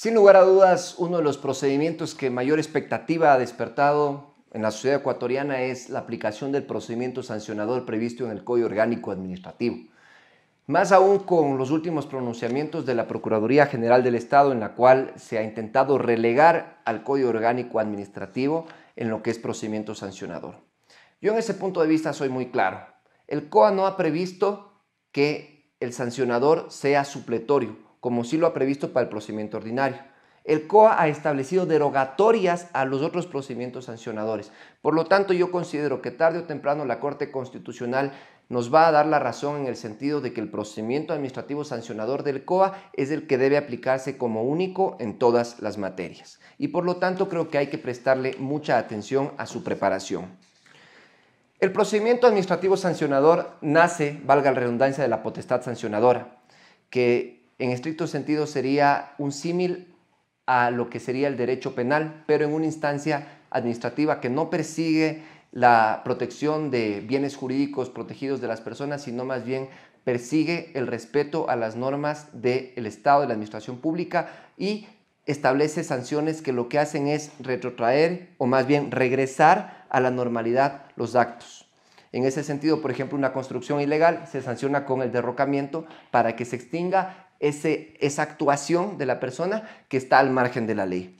Sin lugar a dudas, uno de los procedimientos que mayor expectativa ha despertado en la sociedad ecuatoriana es la aplicación del procedimiento sancionador previsto en el Código Orgánico Administrativo. Más aún con los últimos pronunciamientos de la Procuraduría General del Estado en la cual se ha intentado relegar al Código Orgánico Administrativo en lo que es procedimiento sancionador. Yo en ese punto de vista soy muy claro. El COA no ha previsto que el sancionador sea supletorio como sí lo ha previsto para el procedimiento ordinario. El COA ha establecido derogatorias a los otros procedimientos sancionadores. Por lo tanto, yo considero que tarde o temprano la Corte Constitucional nos va a dar la razón en el sentido de que el procedimiento administrativo sancionador del COA es el que debe aplicarse como único en todas las materias. Y por lo tanto, creo que hay que prestarle mucha atención a su preparación. El procedimiento administrativo sancionador nace, valga la redundancia, de la potestad sancionadora, que en estricto sentido sería un símil a lo que sería el derecho penal, pero en una instancia administrativa que no persigue la protección de bienes jurídicos protegidos de las personas, sino más bien persigue el respeto a las normas del Estado, de la administración pública y establece sanciones que lo que hacen es retrotraer o más bien regresar a la normalidad los actos. En ese sentido, por ejemplo, una construcción ilegal se sanciona con el derrocamiento para que se extinga esa actuación de la persona que está al margen de la ley.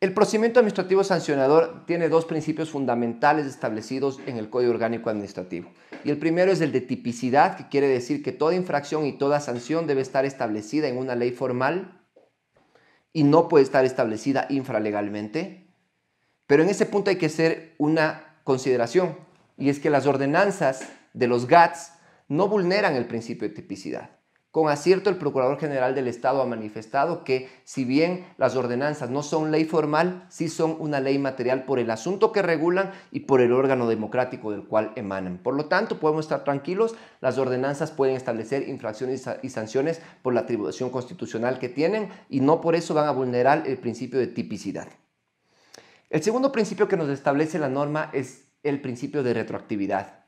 El procedimiento administrativo sancionador tiene dos principios fundamentales establecidos en el Código Orgánico Administrativo. Y el primero es el de tipicidad, que quiere decir que toda infracción y toda sanción debe estar establecida en una ley formal y no puede estar establecida infralegalmente. Pero en ese punto hay que hacer una consideración, y es que las ordenanzas de los GATS no vulneran el principio de tipicidad. Con acierto, el Procurador General del Estado ha manifestado que, si bien las ordenanzas no son ley formal, sí son una ley material por el asunto que regulan y por el órgano democrático del cual emanan. Por lo tanto, podemos estar tranquilos, las ordenanzas pueden establecer infracciones y sanciones por la atribución constitucional que tienen y no por eso van a vulnerar el principio de tipicidad. El segundo principio que nos establece la norma es el principio de retroactividad.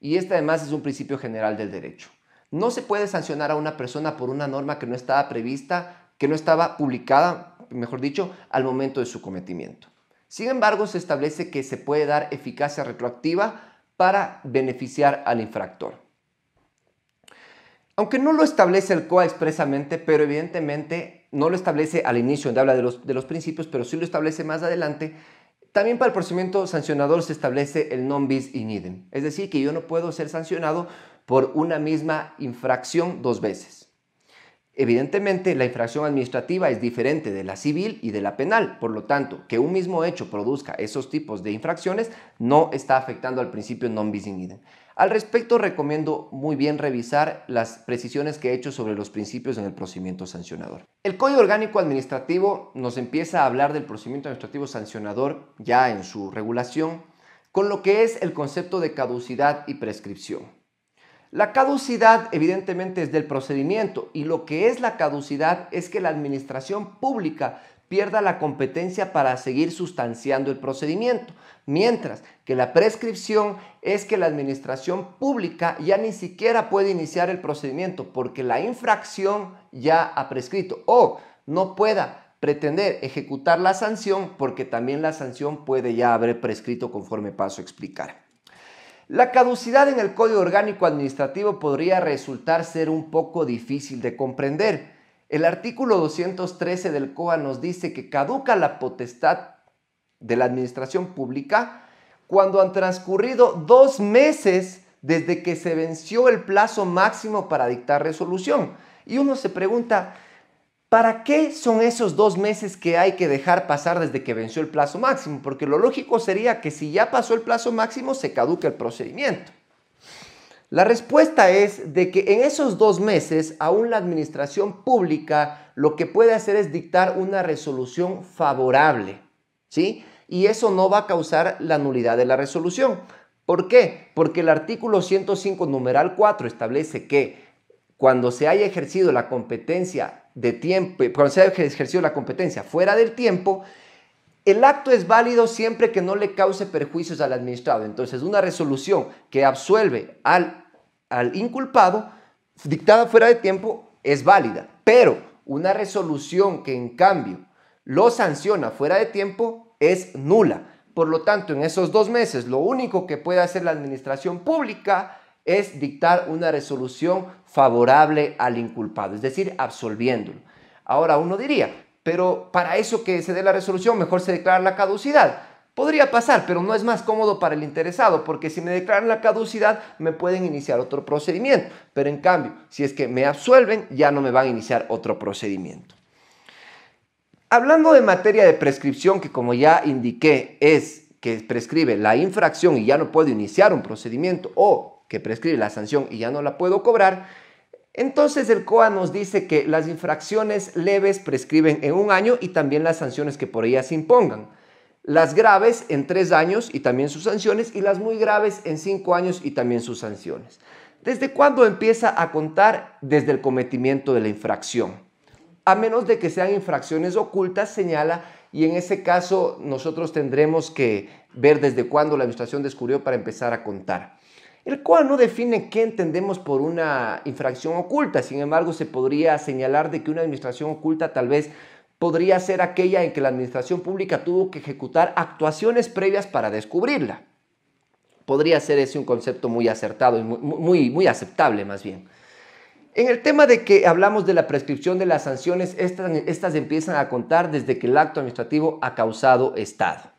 Y este además es un principio general del derecho. No se puede sancionar a una persona por una norma que no estaba prevista, que no estaba publicada, mejor dicho, al momento de su cometimiento. Sin embargo, se establece que se puede dar eficacia retroactiva para beneficiar al infractor. Aunque no lo establece el COA expresamente, pero evidentemente no lo establece al inicio, donde habla de los, de los principios, pero sí lo establece más adelante, también para el procedimiento sancionador se establece el non bis in idem, es decir, que yo no puedo ser sancionado por una misma infracción dos veces. Evidentemente, la infracción administrativa es diferente de la civil y de la penal, por lo tanto, que un mismo hecho produzca esos tipos de infracciones no está afectando al principio non bis in idem. Al respecto, recomiendo muy bien revisar las precisiones que he hecho sobre los principios en el procedimiento sancionador. El Código Orgánico Administrativo nos empieza a hablar del procedimiento administrativo sancionador ya en su regulación, con lo que es el concepto de caducidad y prescripción. La caducidad evidentemente es del procedimiento y lo que es la caducidad es que la administración pública pierda la competencia para seguir sustanciando el procedimiento, mientras que la prescripción es que la administración pública ya ni siquiera puede iniciar el procedimiento porque la infracción ya ha prescrito o no pueda pretender ejecutar la sanción porque también la sanción puede ya haber prescrito conforme paso a explicar. La caducidad en el Código Orgánico Administrativo podría resultar ser un poco difícil de comprender. El artículo 213 del COA nos dice que caduca la potestad de la administración pública cuando han transcurrido dos meses desde que se venció el plazo máximo para dictar resolución. Y uno se pregunta, ¿Para qué son esos dos meses que hay que dejar pasar desde que venció el plazo máximo? Porque lo lógico sería que si ya pasó el plazo máximo se caduque el procedimiento. La respuesta es de que en esos dos meses aún la administración pública lo que puede hacer es dictar una resolución favorable, ¿sí? Y eso no va a causar la nulidad de la resolución. ¿Por qué? Porque el artículo 105, numeral 4, establece que cuando se haya ejercido la competencia de tiempo, cuando se ha ejercido la competencia fuera del tiempo, el acto es válido siempre que no le cause perjuicios al administrado. Entonces, una resolución que absuelve al, al inculpado, dictada fuera de tiempo, es válida. Pero una resolución que en cambio lo sanciona fuera de tiempo es nula. Por lo tanto, en esos dos meses, lo único que puede hacer la administración pública es dictar una resolución favorable al inculpado, es decir, absolviéndolo. Ahora uno diría, pero para eso que se dé la resolución, mejor se declara la caducidad. Podría pasar, pero no es más cómodo para el interesado, porque si me declaran la caducidad, me pueden iniciar otro procedimiento. Pero en cambio, si es que me absuelven, ya no me van a iniciar otro procedimiento. Hablando de materia de prescripción, que como ya indiqué, es que prescribe la infracción y ya no puedo iniciar un procedimiento, o que prescribe la sanción y ya no la puedo cobrar, entonces el COA nos dice que las infracciones leves prescriben en un año y también las sanciones que por ellas se impongan. Las graves en tres años y también sus sanciones y las muy graves en cinco años y también sus sanciones. ¿Desde cuándo empieza a contar? Desde el cometimiento de la infracción. A menos de que sean infracciones ocultas, señala, y en ese caso nosotros tendremos que ver desde cuándo la administración descubrió para empezar a contar el cual no define qué entendemos por una infracción oculta. Sin embargo, se podría señalar de que una administración oculta tal vez podría ser aquella en que la administración pública tuvo que ejecutar actuaciones previas para descubrirla. Podría ser ese un concepto muy acertado y muy, muy, aceptable más bien. En el tema de que hablamos de la prescripción de las sanciones, estas, empiezan a contar desde que el acto administrativo ha causado estado.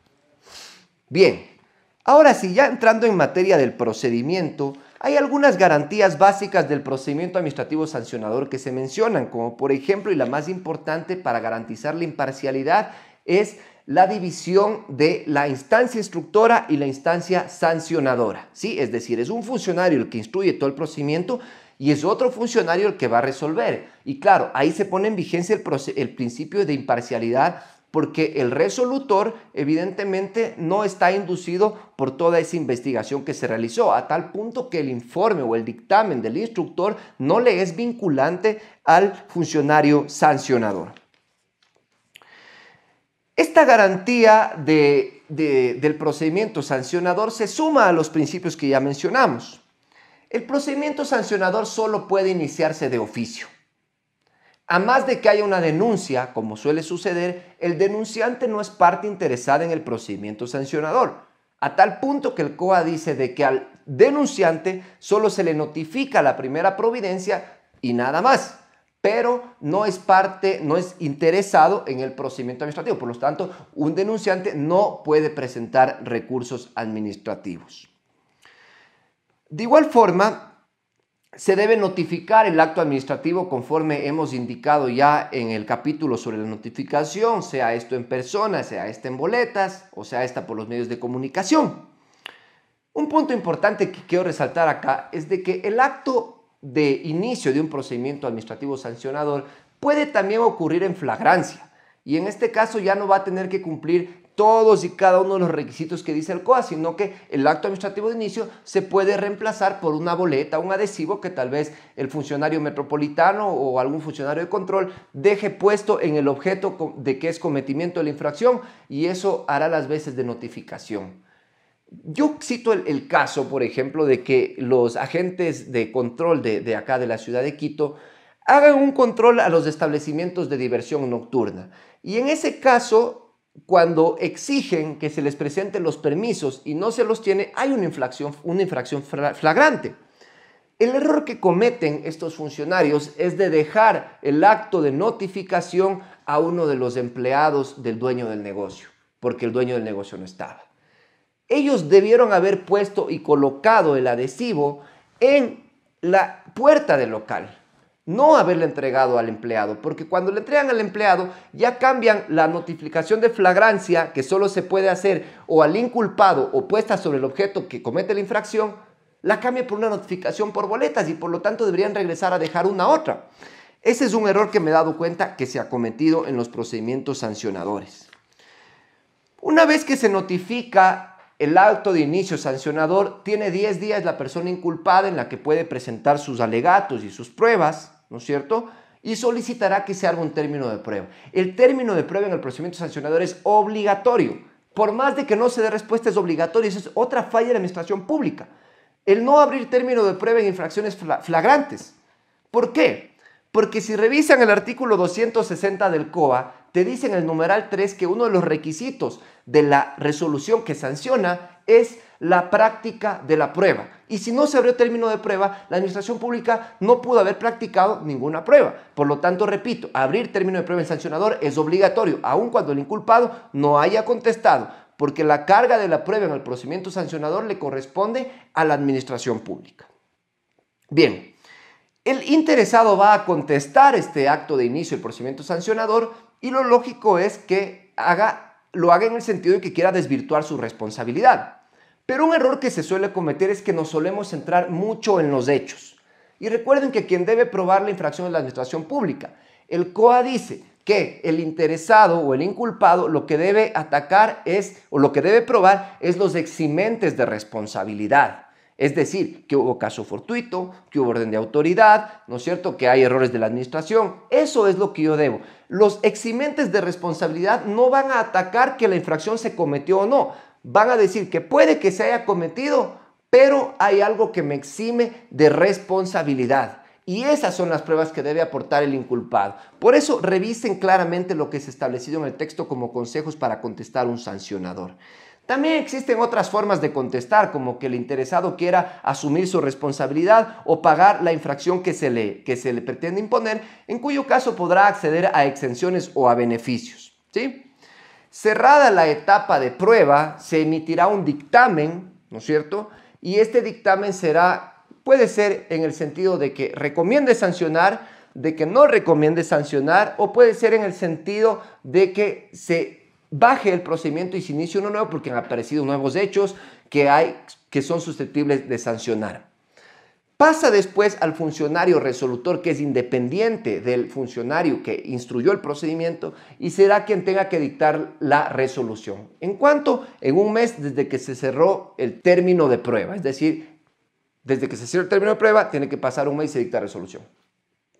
Bien, Ahora sí, ya entrando en materia del procedimiento, hay algunas garantías básicas del procedimiento administrativo sancionador que se mencionan, como por ejemplo, y la más importante para garantizar la imparcialidad, es la división de la instancia instructora y la instancia sancionadora. ¿sí? Es decir, es un funcionario el que instruye todo el procedimiento y es otro funcionario el que va a resolver. Y claro, ahí se pone en vigencia el, el principio de imparcialidad porque el resolutor evidentemente no está inducido por toda esa investigación que se realizó, a tal punto que el informe o el dictamen del instructor no le es vinculante al funcionario sancionador. Esta garantía del procedimiento sancionador se suma a los principios que ya mencionamos. El procedimiento sancionador solo puede iniciarse de oficio. A más de que haya una denuncia, como suele suceder, el denunciante no es parte interesada en el procedimiento sancionador, a tal punto que el COA dice de que al denunciante solo se le notifica la primera providencia y nada más, pero no es parte, no es interesado en el procedimiento administrativo, por lo tanto, un denunciante no puede presentar recursos administrativos. De igual forma, se debe notificar el acto administrativo conforme hemos indicado ya en el capítulo sobre la notificación, sea esto en persona, sea esto en boletas o sea esta por los medios de comunicación. Un punto importante que quiero resaltar acá es de que el acto de inicio de un procedimiento administrativo sancionador puede también ocurrir en flagrancia y en este caso ya no va a tener que cumplir todos y cada uno de los requisitos que dice el COA, sino que el acto administrativo de inicio se puede reemplazar por una boleta, un adhesivo que tal vez el funcionario metropolitano o algún funcionario de control deje puesto en el objeto de que es cometimiento de la infracción y eso hará las veces de notificación. Yo cito el, caso, por ejemplo, de que los agentes de control de, de acá de la ciudad de Quito hagan un control a los establecimientos de diversión nocturna. Y en ese caso, cuando exigen que se les presenten los permisos y no se los tiene, hay una infracción, flagrante. El error que cometen estos funcionarios es de dejar el acto de notificación a uno de los empleados del dueño del negocio, porque el dueño del negocio no estaba. Ellos debieron haber puesto y colocado el adhesivo en la puerta del local, no haberle entregado al empleado, porque cuando le entregan al empleado ya cambian la notificación de flagrancia que solo se puede hacer o al inculpado o puesta sobre el objeto que comete la infracción, la cambia por una notificación por boletas y por lo tanto deberían regresar a dejar una otra. Ese es un error que me he dado cuenta que se ha cometido en los procedimientos sancionadores. Una vez que se notifica el acto de inicio sancionador, tiene 10 días la persona inculpada en la que puede presentar sus alegatos y sus pruebas. ¿no es cierto? Y solicitará que se haga un término de prueba. El término de prueba en el procedimiento sancionador es obligatorio. Por más de que no se dé respuesta, es obligatorio. Esa es otra falla de la administración pública. El no abrir término de prueba en infracciones flagrantes. ¿Por qué? Porque si revisan el artículo 260 del COA, te dice en el numeral 3 que uno de los requisitos de la resolución que sanciona es la práctica de la prueba. Y si no se abrió término de prueba, la administración pública no pudo haber practicado ninguna prueba. Por lo tanto, repito, abrir término de prueba en sancionador es obligatorio, aun cuando el inculpado no haya contestado, porque la carga de la prueba en el procedimiento sancionador le corresponde a la administración pública. Bien, el interesado va a contestar este acto de inicio del procedimiento sancionador y lo lógico es que haga, lo haga en el sentido de que quiera desvirtuar su responsabilidad. Pero un error que se suele cometer es que nos solemos centrar mucho en los hechos. Y recuerden que quien debe probar la infracción es la administración pública. El COA dice que el interesado o el inculpado lo que debe atacar es, o lo que debe probar es los eximentes de responsabilidad. Es decir, que hubo caso fortuito, que hubo orden de autoridad, ¿no es cierto? Que hay errores de la administración. Eso es lo que yo debo. Los eximentes de responsabilidad no van a atacar que la infracción se cometió o no, van a decir que puede que se haya cometido, pero hay algo que me exime de responsabilidad. Y esas son las pruebas que debe aportar el inculpado. Por eso revisen claramente lo que es establecido en el texto como consejos para contestar un sancionador. También existen otras formas de contestar, como que el interesado quiera asumir su responsabilidad o pagar la infracción que se le, que se le pretende imponer, en cuyo caso podrá acceder a exenciones o a beneficios. ¿sí? Cerrada la etapa de prueba, se emitirá un dictamen, ¿no es cierto? Y este dictamen será, puede ser en el sentido de que recomiende sancionar, de que no recomiende sancionar, o puede ser en el sentido de que se baje el procedimiento y se inicie uno nuevo porque han aparecido nuevos hechos que hay que son susceptibles de sancionar. Pasa después al funcionario resolutor que es independiente del funcionario que instruyó el procedimiento y será quien tenga que dictar la resolución. En cuanto en un mes desde que se cerró el término de prueba, es decir, desde que se cerró el término de prueba, tiene que pasar un mes y se dicta resolución.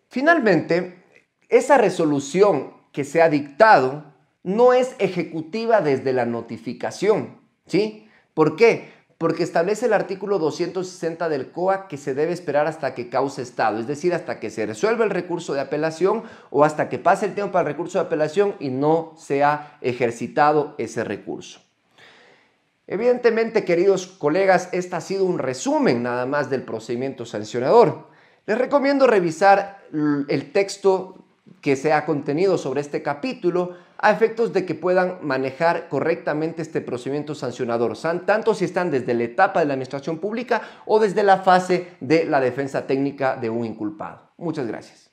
Finalmente, esa resolución que se ha dictado no es ejecutiva desde la notificación, ¿sí? ¿Por qué? porque establece el artículo 260 del COA que se debe esperar hasta que cause estado, es decir, hasta que se resuelva el recurso de apelación o hasta que pase el tiempo para el recurso de apelación y no se ha ejercitado ese recurso. Evidentemente, queridos colegas, este ha sido un resumen nada más del procedimiento sancionador. Les recomiendo revisar el texto que sea contenido sobre este capítulo a efectos de que puedan manejar correctamente este procedimiento sancionador, tanto si están desde la etapa de la administración pública o desde la fase de la defensa técnica de un inculpado. Muchas gracias.